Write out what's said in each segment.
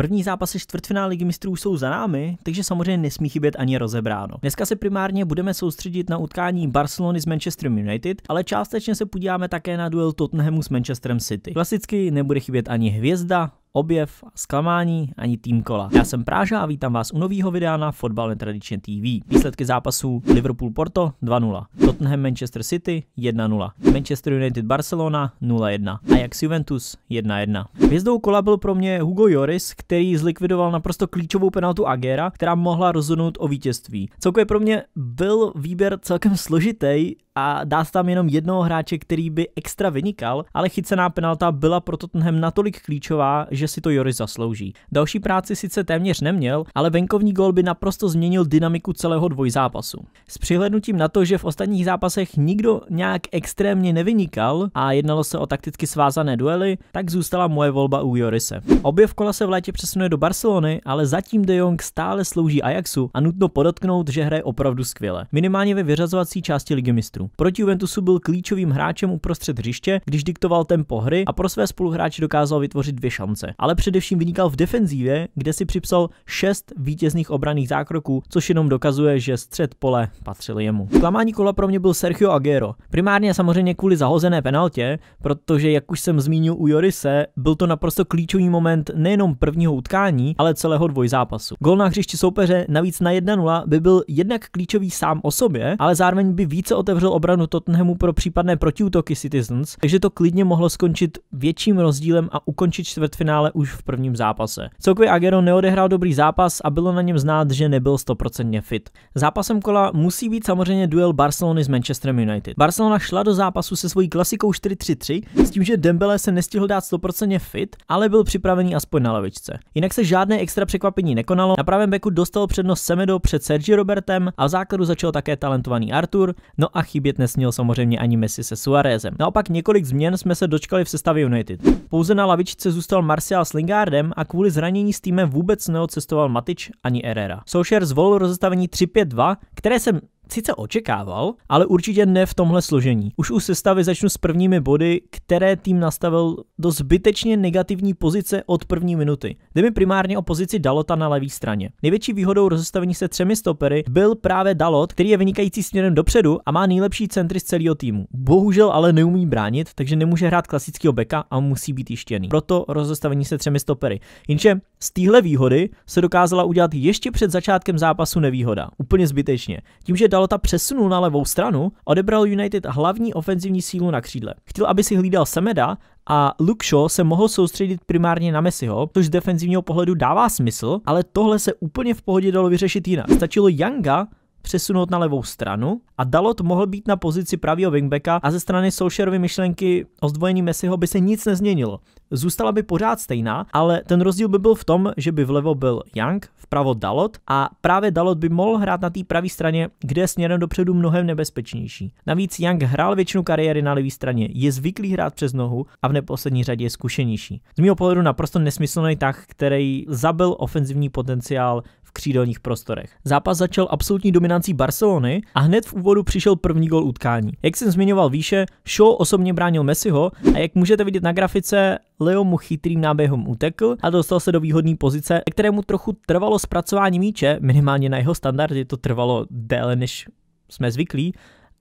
První zápasy čtvrtfinále ligy mistrů jsou za námi, takže samozřejmě nesmí chybět ani rozebráno. Dneska se primárně budeme soustředit na utkání Barcelony s Manchesterem United, ale částečně se podíváme také na duel Tottenhamu s Manchesterem City. Klasicky nebude chybět ani hvězda, objev, zklamání ani tým kola. Já jsem Práža a vítám vás u nového videa na Fotbal netradičně TV. Výsledky zápasů Liverpool-Porto 2-0, Tottenham-Manchester City 1-0, Manchester United-Barcelona 0-1 a Ajax Juventus 1-1. Hvězdou kola byl pro mě Hugo Joris, který zlikvidoval naprosto klíčovou penaltu Agera, která mohla rozhodnout o vítězství. Celkově pro mě byl výběr celkem složitý, a dá se tam jenom jednoho hráče, který by extra vynikal, ale chycená penalta byla pro Tottenham natolik klíčová, že si to Joris zaslouží. Další práci sice téměř neměl, ale venkovní gol by naprosto změnil dynamiku celého dvojzápasu. S přihlednutím na to, že v ostatních zápasech nikdo nějak extrémně nevynikal a jednalo se o takticky svázané duely, tak zůstala moje volba u Jorise. Obě v kola se v létě přesunuje do Barcelony, ale zatím De Jong stále slouží Ajaxu a nutno podotknout, že hraje opravdu skvěle. Minimálně ve vyřazovací části ligy mistrů centru. Proti Juventusu byl klíčovým hráčem uprostřed hřiště, když diktoval tempo hry a pro své spoluhráče dokázal vytvořit dvě šance. Ale především vynikal v defenzívě, kde si připsal šest vítězných obraných zákroků, což jenom dokazuje, že střed pole patřil jemu. Klamání kola pro mě byl Sergio Aguero. Primárně samozřejmě kvůli zahozené penaltě, protože jak už jsem zmínil u Jorise, byl to naprosto klíčový moment nejenom prvního utkání, ale celého dvojzápasu. Gol na hřišti soupeře navíc na 1-0 by byl jednak klíčový sám o sobě, ale zároveň by více otevřel posílil obranu Tottenhamu pro případné protiútoky Citizens, takže to klidně mohlo skončit větším rozdílem a ukončit čtvrtfinále už v prvním zápase. Celkově Agero neodehrál dobrý zápas a bylo na něm znát, že nebyl stoprocentně fit. Zápasem kola musí být samozřejmě duel Barcelony s Manchesterem United. Barcelona šla do zápasu se svojí klasikou 4-3-3 s tím, že Dembele se nestihl dát 100% fit, ale byl připravený aspoň na lavičce. Jinak se žádné extra překvapení nekonalo, na pravém beku dostal přednost Semedo před Sergi Robertem a v základu začal také talentovaný Artur, no a chybí chybět nesměl samozřejmě ani Messi se Suarezem. Naopak několik změn jsme se dočkali v sestavě United. Pouze na lavičce zůstal Martial s Lingardem a kvůli zranění s týmem vůbec neocestoval Matič ani Herrera. Soucher zvolil rozestavení 3-5-2, které jsem sice očekával, ale určitě ne v tomhle složení. Už u sestavy začnu s prvními body, které tým nastavil do zbytečně negativní pozice od první minuty. Jde mi primárně o pozici Dalota na levé straně. Největší výhodou rozestavení se třemi stopery byl právě Dalot, který je vynikající směrem dopředu a má nejlepší centry z celého týmu. Bohužel ale neumí bránit, takže nemůže hrát klasického beka a musí být jištěný. Proto rozestavení se třemi stopery. Jenže z téhle výhody se dokázala udělat ještě před začátkem zápasu nevýhoda. Úplně zbytečně. Tím, že Dalot Dalota přesunul na levou stranu, odebral United hlavní ofenzivní sílu na křídle. Chtěl, aby si hlídal Semeda a Luke Shaw se mohl soustředit primárně na Messiho, což z defenzivního pohledu dává smysl, ale tohle se úplně v pohodě dalo vyřešit jinak. Stačilo Younga přesunout na levou stranu a Dalot mohl být na pozici pravého wingbacka a ze strany Solskjaerovy myšlenky o zdvojení Messiho by se nic nezměnilo. Zůstala by pořád stejná, ale ten rozdíl by byl v tom, že by vlevo byl Young, vpravo Dalot a právě Dalot by mohl hrát na té pravé straně, kde je směrem dopředu mnohem nebezpečnější. Navíc Young hrál většinu kariéry na levé straně, je zvyklý hrát přes nohu a v neposlední řadě je zkušenější. Z mého pohledu naprosto nesmyslný tah, který zabil ofenzivní potenciál v křídelních prostorech. Zápas začal absolutní dominancí Barcelony a hned v úvodu přišel první gol utkání. Jak jsem zmiňoval výše, Shaw osobně bránil Messiho a jak můžete vidět na grafice, Leo mu chytrým náběhem utekl a dostal se do výhodné pozice, kterému trochu trvalo zpracování míče, minimálně na jeho standardy to trvalo déle než jsme zvyklí,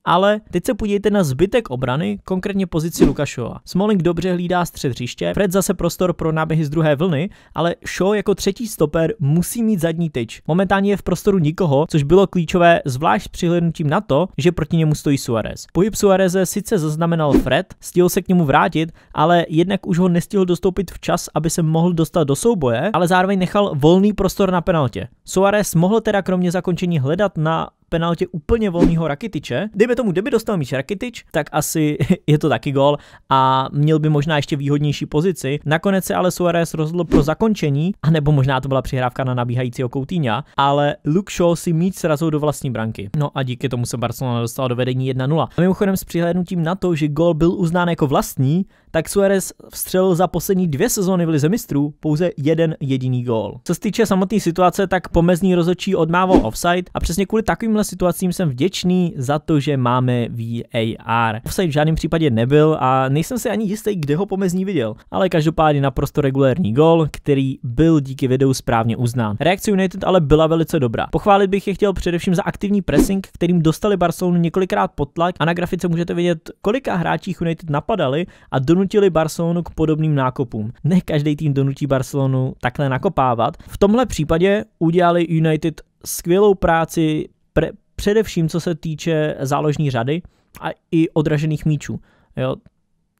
ale teď se podívejte na zbytek obrany, konkrétně pozici Lukašova. Smalling dobře hlídá střed hřiště, Fred zase prostor pro náběhy z druhé vlny, ale Shaw jako třetí stoper musí mít zadní tyč. Momentálně je v prostoru nikoho, což bylo klíčové zvlášť přihlednutím na to, že proti němu stojí Suarez. Pohyb Suareze sice zaznamenal Fred, stihl se k němu vrátit, ale jednak už ho nestihl dostoupit včas, aby se mohl dostat do souboje, ale zároveň nechal volný prostor na penaltě. Suarez mohl teda kromě zakončení hledat na penaltě úplně volného Rakitiče. Dejme tomu, kdyby dostal míč Rakitič, tak asi je to taky gol a měl by možná ještě výhodnější pozici. Nakonec se ale Suarez rozhodl pro zakončení, anebo možná to byla přihrávka na nabíhajícího Koutýňa, ale Luke Shaw si míč srazil do vlastní branky. No a díky tomu se Barcelona dostala do vedení 1-0. A mimochodem s přihlédnutím na to, že gol byl uznán jako vlastní, tak Suarez vstřelil za poslední dvě sezóny v Lize mistrů pouze jeden jediný gól. Co se týče samotné situace, tak pomezní rozhodčí odmával offside a přesně kvůli takovýmhle situacím jsem vděčný za to, že máme VAR. Offside v žádném případě nebyl a nejsem si ani jistý, kde ho pomezní viděl, ale každopádně naprosto regulérní gól, který byl díky videu správně uznán. Reakce United ale byla velice dobrá. Pochválit bych je chtěl především za aktivní pressing, kterým dostali Barcelonu několikrát pod tlak a na grafice můžete vidět, kolika hráčích United napadali a do donutili Barcelonu k podobným nákopům. Ne každý tým donutí Barcelonu takhle nakopávat. V tomhle případě udělali United skvělou práci pre, především co se týče záložní řady a i odražených míčů. Jo,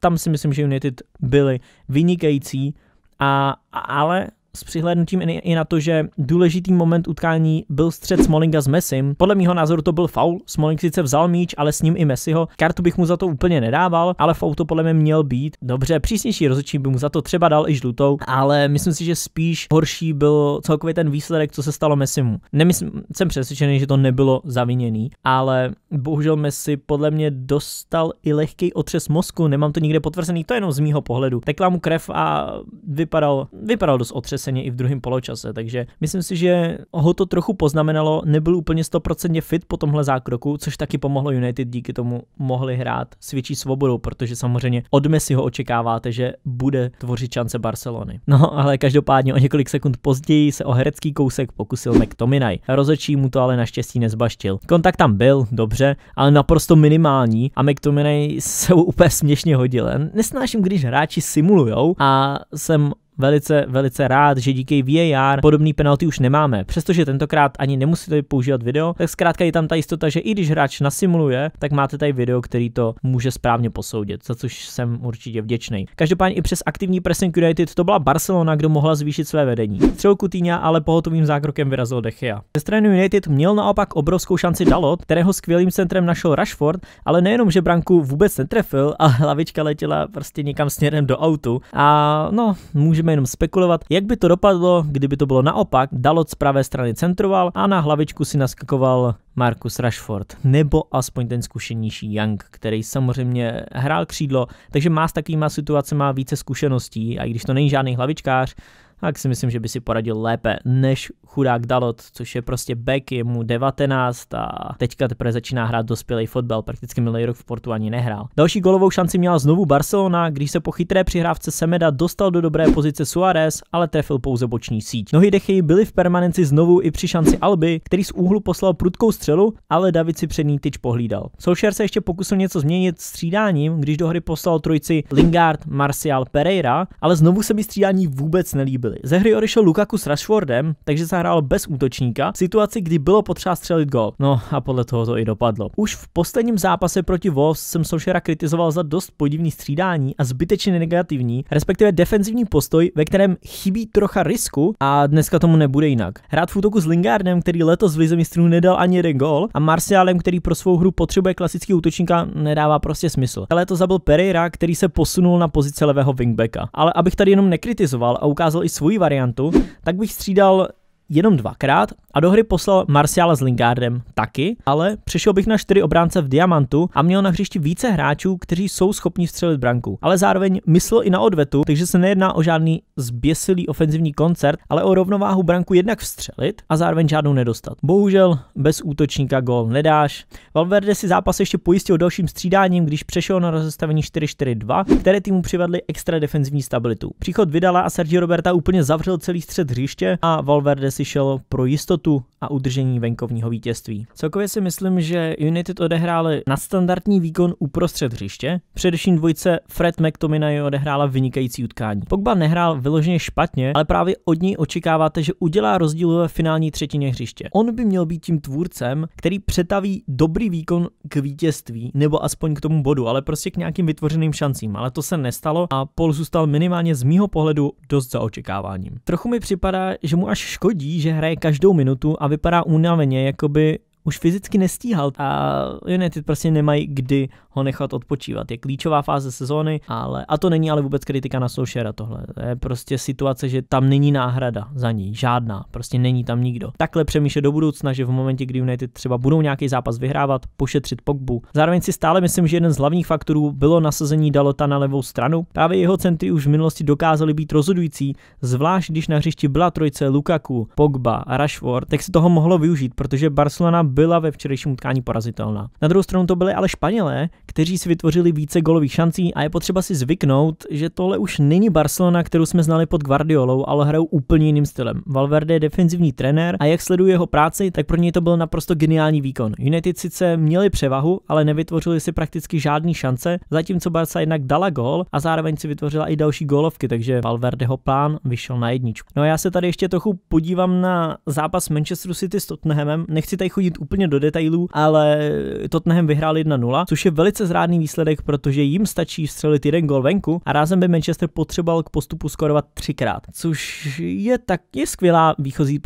tam si myslím, že United byli vynikající, a, ale s přihlédnutím i na to, že důležitý moment utkání byl střed Smolinga s Messim. Podle mého názoru to byl faul. Smoling sice vzal míč, ale s ním i Messiho. Kartu bych mu za to úplně nedával, ale faul to podle mě měl být. Dobře, přísnější rozhodčí by mu za to třeba dal i žlutou, ale myslím si, že spíš horší byl celkově ten výsledek, co se stalo Messimu. Nemyslím, jsem přesvědčený, že to nebylo zaviněný, ale bohužel Messi podle mě dostal i lehký otřes mozku, nemám to nikde potvrzený, to je jenom z mýho pohledu. Tekla mu krev a vypadal, vypadal dost otřes silně i v druhém poločase, takže myslím si, že ho to trochu poznamenalo, nebyl úplně 100% fit po tomhle zákroku, což taky pomohlo United, díky tomu mohli hrát s větší svobodou, protože samozřejmě od ho očekáváte, že bude tvořit šance Barcelony. No ale každopádně o několik sekund později se o herecký kousek pokusil McTominay. Rozočí mu to ale naštěstí nezbaštil. Kontakt tam byl, dobře, ale naprosto minimální a McTominay se úplně směšně hodil. Nesnáším, když hráči simulujou a jsem velice, velice rád, že díky VAR podobný penalty už nemáme. Přestože tentokrát ani nemusíte používat video, tak zkrátka je tam ta jistota, že i když hráč nasimuluje, tak máte tady video, který to může správně posoudit, za což jsem určitě vděčný. Každopádně i přes aktivní pressing United to byla Barcelona, kdo mohla zvýšit své vedení. Střelku Týňa ale pohotovým zákrokem vyrazil Dechia. Ze strany United měl naopak obrovskou šanci Dalot, kterého skvělým centrem našel Rashford, ale nejenom, že branku vůbec netrefil, ale hlavička letěla prostě někam směrem do autu. A no, můžeme můžeme jenom spekulovat, jak by to dopadlo, kdyby to bylo naopak. Dalot z pravé strany centroval a na hlavičku si naskakoval Marcus Rashford, nebo aspoň ten zkušenější Young, který samozřejmě hrál křídlo, takže má s takovýma situacemi více zkušeností a i když to není žádný hlavičkář, tak si myslím, že by si poradil lépe než chudák Dalot, což je prostě back, je mu 19 a teďka teprve začíná hrát dospělý fotbal, prakticky minulý rok v Portu ani nehrál. Další golovou šanci měla znovu Barcelona, když se po chytré přihrávce Semeda dostal do dobré pozice Suárez, ale trefil pouze boční síť. Nohy Dechy byly v permanenci znovu i při šanci Alby, který z úhlu poslal prudkou střelu, ale David si přední tyč pohlídal. Solskjaer se ještě pokusil něco změnit střídáním, když do hry poslal trojici Lingard, Martial, Pereira, ale znovu se mi střídání vůbec nelíbilo nebyly. Ze hry odešel Lukaku s Rashfordem, takže zahrál bez útočníka v situaci, kdy bylo potřeba střelit gol. No a podle toho to i dopadlo. Už v posledním zápase proti Wolves jsem Solšera kritizoval za dost podivný střídání a zbytečně negativní, respektive defenzivní postoj, ve kterém chybí trocha risku a dneska tomu nebude jinak. Hrát v útoku s Lingardem, který letos v Lize mistrů nedal ani jeden gol a Marciálem, který pro svou hru potřebuje klasický útočníka, nedává prostě smysl. Ale to zabil Pereira, který se posunul na pozici levého wingbacka. Ale abych tady jenom nekritizoval a ukázal i svoji variantu, tak bych střídal jenom dvakrát a do hry poslal Marciala s Lingardem taky, ale přišel bych na čtyři obránce v Diamantu a měl na hřišti více hráčů, kteří jsou schopni střelit branku. Ale zároveň myslel i na odvetu, takže se nejedná o žádný zběsilý ofenzivní koncert, ale o rovnováhu branku jednak vstřelit a zároveň žádnou nedostat. Bohužel bez útočníka gol nedáš. Valverde si zápas ještě pojistil dalším střídáním, když přešel na rozestavení 4-4-2, které týmu přivedly extra defenzivní stabilitu. Příchod vidala a Sergio Roberta úplně zavřel celý střed hřiště a Valverde si si šel pro jistotu a udržení venkovního vítězství. Celkově si myslím, že United odehráli nadstandardní výkon uprostřed hřiště. Především dvojce Fred McTominay odehrála vynikající utkání. Pogba nehrál vyloženě špatně, ale právě od ní očekáváte, že udělá rozdíl ve finální třetině hřiště. On by měl být tím tvůrcem, který přetaví dobrý výkon k vítězství nebo aspoň k tomu bodu, ale prostě k nějakým vytvořeným šancím. Ale to se nestalo a Paul zůstal minimálně z mýho pohledu dost za očekáváním. Trochu mi připadá, že mu až škodí, že hraje každou minutu a vypadá únaveně, jako by už fyzicky nestíhal a United prostě nemají kdy ho nechat odpočívat. Je klíčová fáze sezóny, ale a to není ale vůbec kritika na Soušera tohle. To je prostě situace, že tam není náhrada za ní, žádná, prostě není tam nikdo. Takhle přemýšlet do budoucna, že v momentě, kdy United třeba budou nějaký zápas vyhrávat, pošetřit Pogbu. Zároveň si stále myslím, že jeden z hlavních faktorů bylo nasazení Dalota na levou stranu. Právě jeho centry už v minulosti dokázaly být rozhodující, zvlášť když na hřišti byla trojce Lukaku, Pogba a Rashford, tak se toho mohlo využít, protože Barcelona byla ve včerejším utkání porazitelná. Na druhou stranu to byly ale Španělé, kteří si vytvořili více golových šancí a je potřeba si zvyknout, že tohle už není Barcelona, kterou jsme znali pod Guardiolou, ale hrajou úplně jiným stylem. Valverde je defenzivní trenér a jak sleduje jeho práci, tak pro něj to byl naprosto geniální výkon. United sice měli převahu, ale nevytvořili si prakticky žádný šance, zatímco Barca jednak dala gol a zároveň si vytvořila i další gólovky, takže Valverdeho plán vyšel na jedničku. No a já se tady ještě trochu podívám na zápas Manchesteru City s Tottenhamem. Nechci tady chodit úplně do detailů, ale Tottenham vyhrál 1-0, což je velice velice zrádný výsledek, protože jim stačí střelit jeden gol venku a rázem by Manchester potřeboval k postupu skorovat třikrát, což je tak je skvělá výchozí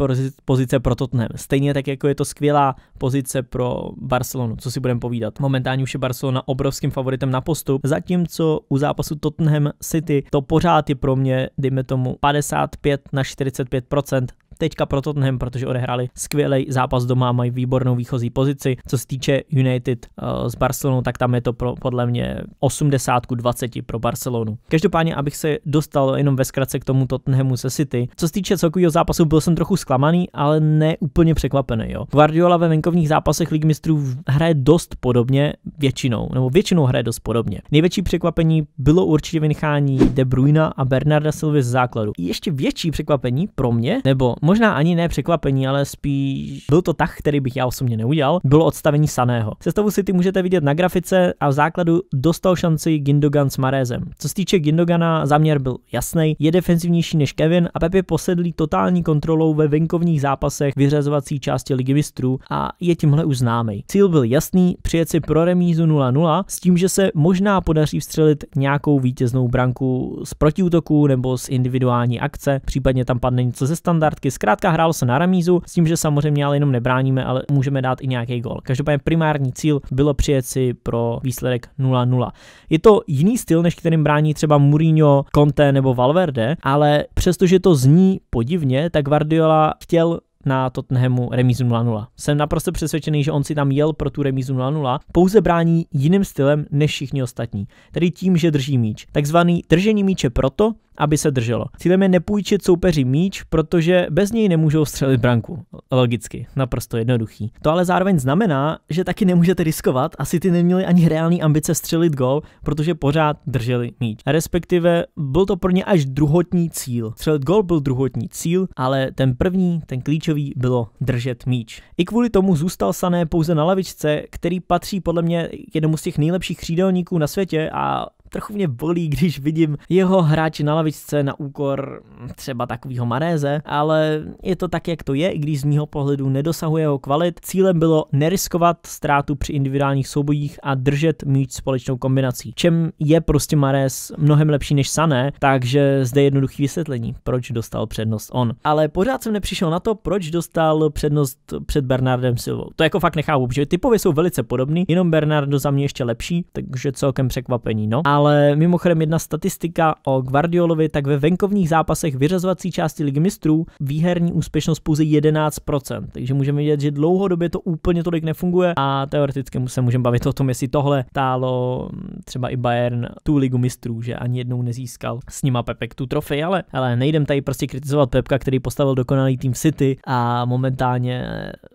pozice pro Tottenham. Stejně tak jako je to skvělá pozice pro Barcelonu, co si budeme povídat. Momentálně už je Barcelona obrovským favoritem na postup, zatímco u zápasu Tottenham City to pořád je pro mě, dejme tomu, 55 na 45% teďka pro Tottenham, protože odehráli skvělý zápas doma a mají výbornou výchozí pozici. Co se týče United uh, s Barcelonou, tak tam je to pro, podle mě 80 20 pro Barcelonu. Každopádně, abych se dostal jenom ve zkratce k tomu Tottenhamu se City. Co se týče celkového zápasu, byl jsem trochu zklamaný, ale ne úplně překvapený. Jo. Guardiola ve venkovních zápasech Ligy mistrů hraje dost podobně většinou, nebo většinou hraje dost podobně. Největší překvapení bylo určitě vynechání De Bruyna a Bernarda Silvy z základu. Ještě větší překvapení pro mě, nebo možná ani ne překvapení, ale spíš byl to tak, který bych já osobně neudělal, bylo odstavení Saného. Sestavu si ty můžete vidět na grafice a v základu dostal šanci Gindogan s Marézem. Co se týče Gindogana, záměr byl jasný, je defenzivnější než Kevin a Pepe posedlí totální kontrolou ve venkovních zápasech vyřazovací části ligy mistrů a je tímhle už známý. Cíl byl jasný, přijet si pro remízu 0-0 s tím, že se možná podaří vstřelit nějakou vítěznou branku z protiútoku nebo z individuální akce, případně tam padne něco ze standardky, Zkrátka hrálo se na ramízu, s tím, že samozřejmě ale jenom nebráníme, ale můžeme dát i nějaký gol. Každopádně primární cíl bylo přijet si pro výsledek 0-0. Je to jiný styl, než kterým brání třeba Mourinho, Conte nebo Valverde, ale přestože to zní podivně, tak Guardiola chtěl na Tottenhamu remízu 0-0. Jsem naprosto přesvědčený, že on si tam jel pro tu remízu 0-0, pouze brání jiným stylem než všichni ostatní, tedy tím, že drží míč. Takzvaný držení míče proto, aby se drželo. Cílem je nepůjčit soupeři míč, protože bez něj nemůžou střelit branku. Logicky, naprosto jednoduchý. To ale zároveň znamená, že taky nemůžete riskovat Asi ty neměli ani reální ambice střelit gol, protože pořád drželi míč. Respektive byl to pro ně až druhotní cíl. Střelit gol byl druhotní cíl, ale ten první, ten klíčový, bylo držet míč. I kvůli tomu zůstal Sané pouze na lavičce, který patří podle mě jednomu z těch nejlepších křídelníků na světě a trochu mě bolí, když vidím jeho hráče na lavičce na úkor třeba takového Maréze, ale je to tak, jak to je, i když z mýho pohledu nedosahuje jeho kvalit. Cílem bylo neriskovat ztrátu při individuálních soubojích a držet míč společnou kombinací, čem je prostě Marés mnohem lepší než Sané, takže zde je jednoduché vysvětlení, proč dostal přednost on. Ale pořád jsem nepřišel na to, proč dostal přednost před Bernardem Silvou. To jako fakt nechápu, protože typově jsou velice podobný, jenom Bernardo za mě ještě lepší, takže celkem překvapení, no. Ale ale mimochodem jedna statistika o Guardiolovi, tak ve venkovních zápasech vyřazovací části ligy mistrů výherní úspěšnost pouze 11%, takže můžeme vidět, že dlouhodobě to úplně tolik nefunguje a teoreticky se můžeme bavit o tom, jestli tohle tálo hm, třeba i Bayern tu ligu mistrů, že ani jednou nezískal s nima Pepek tu trofej, ale, ale nejdem tady prostě kritizovat Pepka, který postavil dokonalý tým City a momentálně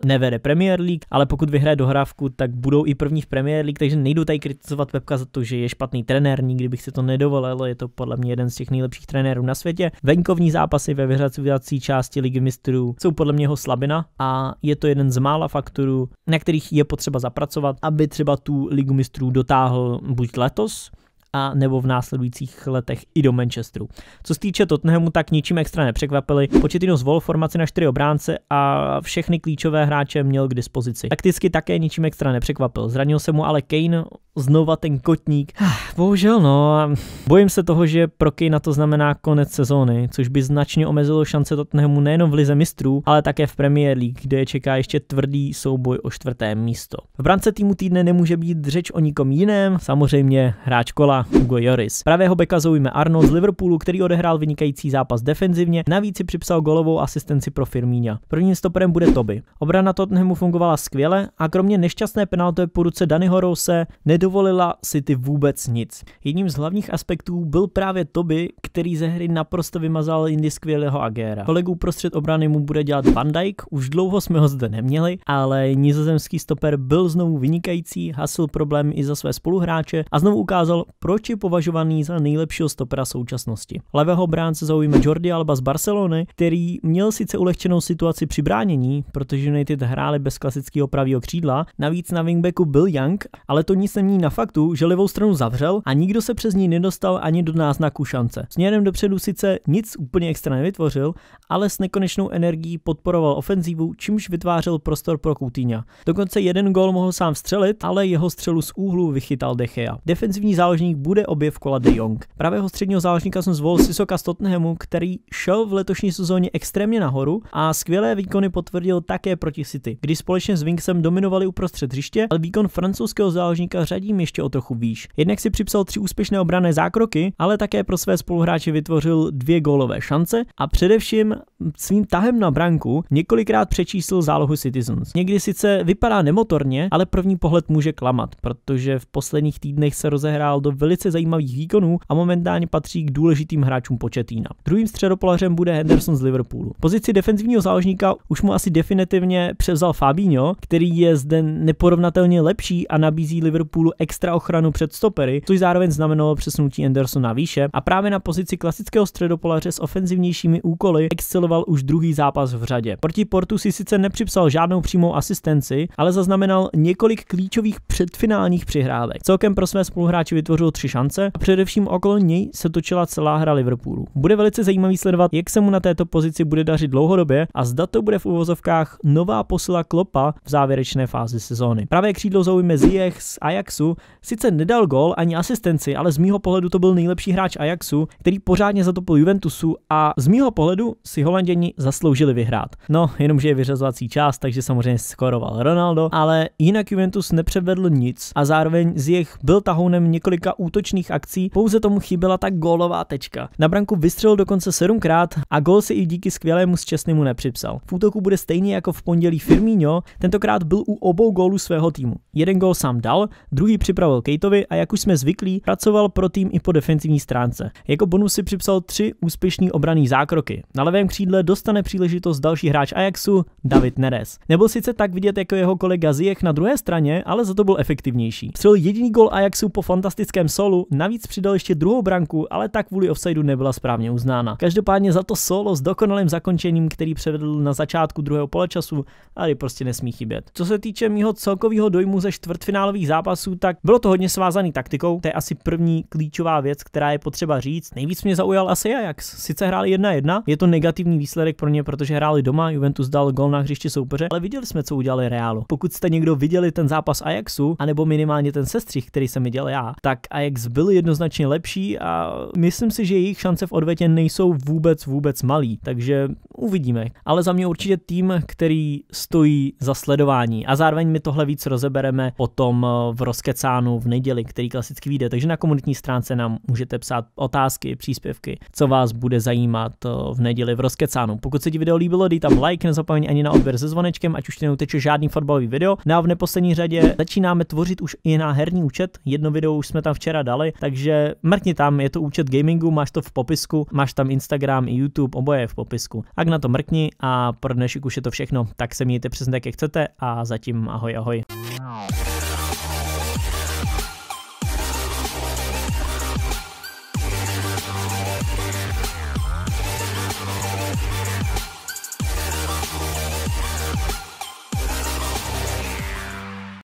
nevede Premier League, ale pokud vyhraje dohrávku, tak budou i první v Premier League, takže nejdu tady kritizovat Pepka za to, že je špatný trenér, bizarní, kdybych si to nedovolil, je to podle mě jeden z těch nejlepších trenérů na světě. Venkovní zápasy ve vyřazovací části ligy mistrů jsou podle mě jeho slabina a je to jeden z mála faktorů, na kterých je potřeba zapracovat, aby třeba tu ligu mistrů dotáhl buď letos, a nebo v následujících letech i do Manchesteru. Co se týče Tottenhamu, tak ničím extra nepřekvapili. Početino zvolil formaci na čtyři obránce a všechny klíčové hráče měl k dispozici. Takticky také ničím extra nepřekvapil. Zranil se mu ale Kane, znova ten kotník. Ah, bohužel no, bojím se toho, že pro Kane to znamená konec sezóny, což by značně omezilo šance Tottenhamu nejenom v lize mistrů, ale také v Premier League, kde je čeká ještě tvrdý souboj o čtvrté místo. V brance týmu týdne nemůže být řeč o nikom jiném, samozřejmě hráč kola Hugo Joris. Pravého beka zaujme Arnold z Liverpoolu, který odehrál vynikající zápas defenzivně, navíc si připsal golovou asistenci pro Firmíňa. Prvním stoperem bude Toby. Obrana Tottenhamu fungovala skvěle a kromě nešťastné penalty po ruce Danyho Horose nedovolila City vůbec nic. Jedním z hlavních aspektů byl právě Toby, který ze hry naprosto vymazal jindy skvělého Agéra. Kolegů prostřed obrany mu bude dělat Van Dijk, už dlouho jsme ho zde neměli, ale nizozemský stoper byl znovu vynikající, hasil problém i za své spoluhráče a znovu ukázal, pro proč je považovaný za nejlepšího stopera současnosti. Levého bránce zaujme Jordi Alba z Barcelony, který měl sice ulehčenou situaci při bránění, protože United hráli bez klasického pravého křídla, navíc na wingbacku byl Young, ale to nic nemění na faktu, že levou stranu zavřel a nikdo se přes ní nedostal ani do náznaku šance. Směrem dopředu sice nic úplně extra nevytvořil, ale s nekonečnou energií podporoval ofenzívu, čímž vytvářel prostor pro Coutinho. Dokonce jeden gol mohl sám střelit, ale jeho střelu z úhlu vychytal Dechea. Defenzivní záložník bude objev kola De Jong. Pravého středního záložníka jsem zvolil Sisoka z Tottenhamu, který šel v letošní sezóně extrémně nahoru a skvělé výkony potvrdil také proti City, kdy společně s Winksem dominovali uprostřed hřiště, ale výkon francouzského záložníka řadím ještě o trochu výš. Jednak si připsal tři úspěšné obrané zákroky, ale také pro své spoluhráče vytvořil dvě gólové šance a především svým tahem na branku několikrát přečísl zálohu Citizens. Někdy sice vypadá nemotorně, ale první pohled může klamat, protože v posledních týdnech se rozehrál do velmi velice zajímavých výkonů a momentálně patří k důležitým hráčům početína. Druhým středopolařem bude Henderson z Liverpoolu. Pozici defenzivního záložníka už mu asi definitivně převzal Fabinho, který je zde neporovnatelně lepší a nabízí Liverpoolu extra ochranu před stopery, což zároveň znamenalo přesunutí Hendersona výše a právě na pozici klasického středopolaře s ofenzivnějšími úkoly exceloval už druhý zápas v řadě. Proti Portu si sice nepřipsal žádnou přímou asistenci, ale zaznamenal několik klíčových předfinálních přihrávek. Celkem pro své spoluhráče vytvořil tři šance a především okolo něj se točila celá hra Liverpoolu. Bude velice zajímavý sledovat, jak se mu na této pozici bude dařit dlouhodobě a zda to bude v uvozovkách nová posila Klopa v závěrečné fázi sezóny. Pravé křídlo zaujme Ziyech z Ajaxu, sice nedal gol ani asistenci, ale z mýho pohledu to byl nejlepší hráč Ajaxu, který pořádně zatopil Juventusu a z mýho pohledu si Holanděni zasloužili vyhrát. No, jenomže je vyřazovací část, takže samozřejmě skoroval Ronaldo, ale jinak Juventus nepřevedl nic a zároveň Ziyech byl tahounem několika útoků útočných akcí, pouze tomu chyběla ta gólová tečka. Na branku vystřelil dokonce sedmkrát a gól si i díky skvělému Česnému nepřipsal. V útoku bude stejně jako v pondělí Firmino, tentokrát byl u obou gólů svého týmu. Jeden gól sám dal, druhý připravil Kejtovi a jak už jsme zvyklí, pracoval pro tým i po defensivní stránce. Jako bonus si připsal tři úspěšný obraný zákroky. Na levém křídle dostane příležitost další hráč Ajaxu, David Neres. Nebyl sice tak vidět jako jeho kolega Ziyech na druhé straně, ale za to byl efektivnější. Střel jediný gol Ajaxu po fantastickém solu, navíc přidal ještě druhou branku, ale tak kvůli offsideu nebyla správně uznána. Každopádně za to solo s dokonalým zakončením, který převedl na začátku druhého poločasu, ale prostě nesmí chybět. Co se týče mého celkového dojmu ze čtvrtfinálových zápasů, tak bylo to hodně svázaný taktikou, to je asi první klíčová věc, která je potřeba říct. Nejvíc mě zaujal asi Ajax. Sice hráli 1-1, je to negativní výsledek pro ně, protože hráli doma, Juventus dal gol na hřišti soupeře, ale viděli jsme, co udělali Realu. Pokud jste někdo viděli ten zápas Ajaxu, anebo minimálně ten sestřih, který jsem viděl já, tak Ajax byli jednoznačně lepší a myslím si, že jejich šance v odvetě nejsou vůbec, vůbec malý, takže uvidíme. Ale za mě určitě tým, který stojí za sledování a zároveň my tohle víc rozebereme potom eh, v Roskecánu v neděli, který klasicky vyjde, takže na komunitní stránce nám můžete psát otázky, příspěvky, co vás bude zajímat eh, v neděli v Roskecánu. Pokud se ti video líbilo, dej tam like, nezapomeň ani na odběr se zvonečkem, ať už ti neuteče žádný fotbalový video. No a v neposlední řadě začínáme tvořit už i na herní účet, jedno video už jsme tam včera včera dali, takže mrkni tam, je to účet gamingu, máš to v popisku, máš tam Instagram i YouTube, oboje je v popisku. Ak na to mrkni a pro dnešek už je to všechno, tak se mějte přesně tak, jak chcete a zatím ahoj ahoj.